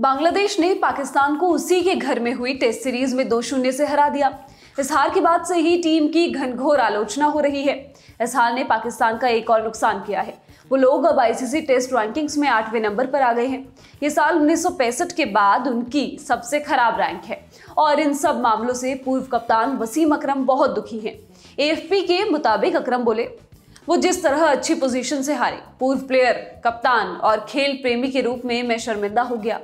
बांग्लादेश ने पाकिस्तान को उसी के घर में हुई टेस्ट सीरीज में दो शून्य से हरा दिया इस हार के बाद से ही टीम की घनघोर आलोचना हो रही है इस हार ने पाकिस्तान का एक और नुकसान किया है वो लोग अब आईसीसी टेस्ट रैंकिंग्स में आठवें नंबर पर आ गए हैं ये साल उन्नीस के बाद उनकी सबसे खराब रैंक है और इन सब मामलों से पूर्व कप्तान वसीम अकरम बहुत दुखी हैं एएफपी के मुताबिक अकरम बोले वो जिस तरह अच्छी पोजीशन से हारे पूर्व प्लेयर कप्तान और खेल प्रेमी के रूप में मैं शर्मिंदा हो गया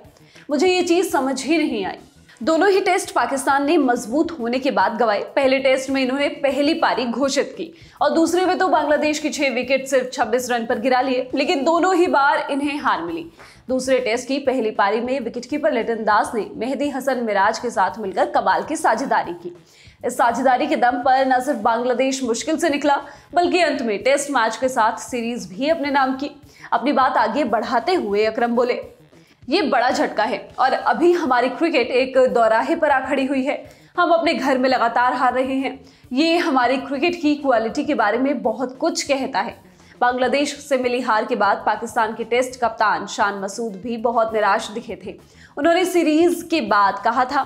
मुझे ये चीज़ समझ ही नहीं आई दोनों ही टेस्ट पाकिस्तान ने मजबूत होने के बाद गवाए पहले टेस्ट में इन्होंने पहली पारी घोषित की और दूसरे में तो बांग्लादेश की छह विकेट सिर्फ 26 रन पर गिरा लिए लेकिन दोनों ही बार इन्हें हार मिली दूसरे टेस्ट की पहली पारी में विकेटकीपर लिटन दास ने मेहदी हसन मिराज के साथ मिलकर कमाल की साझेदारी की इस साझेदारी के दम पर न सिर्फ बांग्लादेश मुश्किल से निकला बल्कि अंत में टेस्ट मैच के साथ सीरीज भी अपने नाम की अपनी बात आगे बढ़ाते हुए अक्रम बोले ये बड़ा झटका है और अभी हमारी क्रिकेट एक दौराहे पर आ खड़ी हुई है हम अपने घर में लगातार हार रहे हैं ये हमारी क्रिकेट की क्वालिटी के बारे में बहुत कुछ कहता है बांग्लादेश से मिली हार के बाद पाकिस्तान के टेस्ट कप्तान शान मसूद भी बहुत निराश दिखे थे उन्होंने सीरीज के बाद कहा था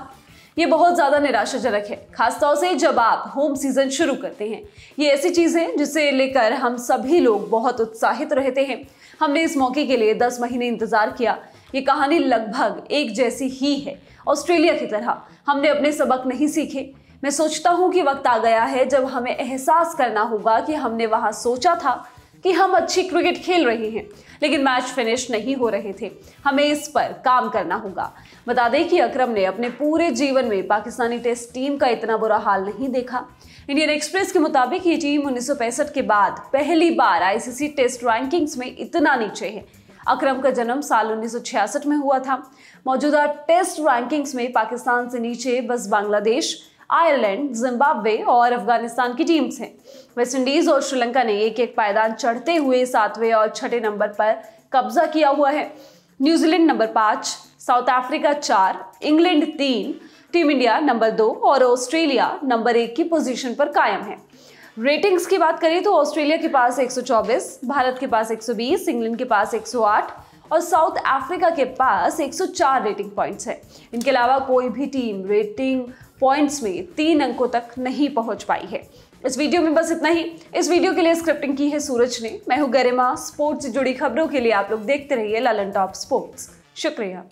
ये बहुत ज़्यादा निराशाजनक है खासतौर से जब आप होम सीज़न शुरू करते हैं ये ऐसी चीज़ है जिसे लेकर हम सभी लोग बहुत उत्साहित रहते हैं हमने इस मौके के लिए 10 महीने इंतज़ार किया ये कहानी लगभग एक जैसी ही है ऑस्ट्रेलिया की तरह हमने अपने सबक नहीं सीखे मैं सोचता हूँ कि वक्त आ गया है जब हमें एहसास करना होगा कि हमने वहाँ सोचा था कि हम अच्छी क्रिकेट खेल रहे हैं लेकिन मैच फिनिश नहीं हो रहे थे हमें इस पर काम करना होगा बता दें कि अक्रम ने अपने पूरे जीवन में पाकिस्तानी टेस्ट टीम का इतना बुरा हाल नहीं देखा इंडियन एक्सप्रेस के मुताबिक ये टीम उन्नीस के बाद पहली बार आईसीसी टेस्ट रैंकिंग्स में इतना नीचे है अकरम का जन्म साल 1966 में हुआ था मौजूदा टेस्ट रैंकिंग्स में पाकिस्तान से नीचे बस बांग्लादेश आयरलैंड जिम्बाब्वे और अफगानिस्तान की टीम्स हैं वेस्टइंडीज़ और श्रीलंका ने एक एक पायदान चढ़ते हुए सातवें और छठे नंबर पर कब्जा किया हुआ है न्यूजीलैंड नंबर पाँच साउथ अफ्रीका चार इंग्लैंड तीन टीम इंडिया नंबर दो और ऑस्ट्रेलिया नंबर एक की पोजीशन पर कायम है रेटिंग्स की बात करें तो ऑस्ट्रेलिया के पास 124, भारत के पास 120, इंग्लैंड के पास 108 और साउथ अफ्रीका के पास 104 रेटिंग पॉइंट्स हैं इनके अलावा कोई भी टीम रेटिंग पॉइंट्स में तीन अंकों तक नहीं पहुंच पाई है इस वीडियो में बस इतना ही इस वीडियो के लिए स्क्रिप्टिंग की है सूरज ने मैं हूँ गरिमा स्पोर्ट्स से जुड़ी खबरों के लिए आप लोग देखते रहिए लालन टॉप स्पोर्ट्स शुक्रिया